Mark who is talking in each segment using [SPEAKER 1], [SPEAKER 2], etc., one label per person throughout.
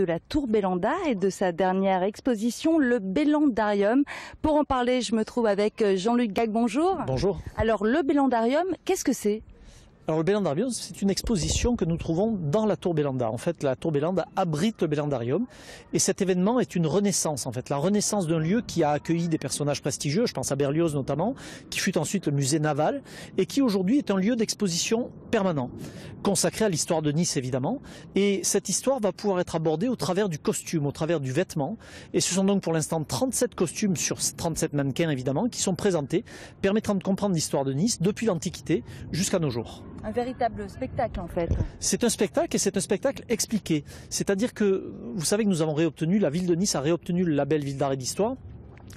[SPEAKER 1] de la Tour Bélanda et de sa dernière exposition, le Bélandarium. Pour en parler, je me trouve avec euh, Jean-Luc Gag. Bonjour. Bonjour. Alors, le Bélandarium, qu'est-ce que c'est
[SPEAKER 2] alors le Bélandarium, c'est une exposition que nous trouvons dans la tour Bélanda. En fait, la tour Bélanda abrite le Bélandarium et cet événement est une renaissance en fait, la renaissance d'un lieu qui a accueilli des personnages prestigieux, je pense à Berlioz notamment, qui fut ensuite le musée naval et qui aujourd'hui est un lieu d'exposition permanent, consacré à l'histoire de Nice évidemment et cette histoire va pouvoir être abordée au travers du costume, au travers du vêtement et ce sont donc pour l'instant 37 costumes sur 37 mannequins évidemment qui sont présentés, permettant de comprendre l'histoire de Nice depuis l'antiquité jusqu'à nos jours
[SPEAKER 1] un véritable spectacle en fait.
[SPEAKER 2] C'est un spectacle et c'est un spectacle expliqué. C'est-à-dire que vous savez que nous avons réobtenu, la ville de Nice a réobtenu le label Ville d'art d'histoire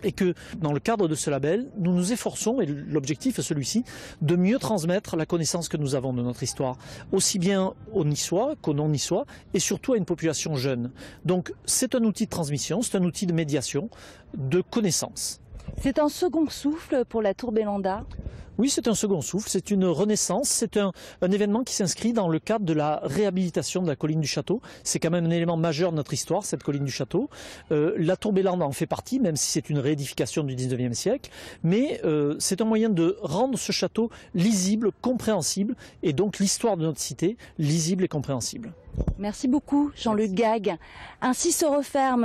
[SPEAKER 2] et que dans le cadre de ce label, nous nous efforçons, et l'objectif est celui-ci, de mieux transmettre la connaissance que nous avons de notre histoire, aussi bien aux Niçois qu'aux non-Niçois, et surtout à une population jeune. Donc c'est un outil de transmission, c'est un outil de médiation, de connaissance.
[SPEAKER 1] C'est un second souffle pour la Tour Bélanda
[SPEAKER 2] oui, c'est un second souffle, c'est une renaissance, c'est un, événement qui s'inscrit dans le cadre de la réhabilitation de la colline du château. C'est quand même un élément majeur de notre histoire, cette colline du château. Euh, la tour Bélanda en fait partie, même si c'est une réédification du 19e siècle, mais euh, c'est un moyen de rendre ce château lisible, compréhensible, et donc l'histoire de notre cité lisible et compréhensible.
[SPEAKER 1] Merci beaucoup, Jean-Luc Gag. Ainsi se referme.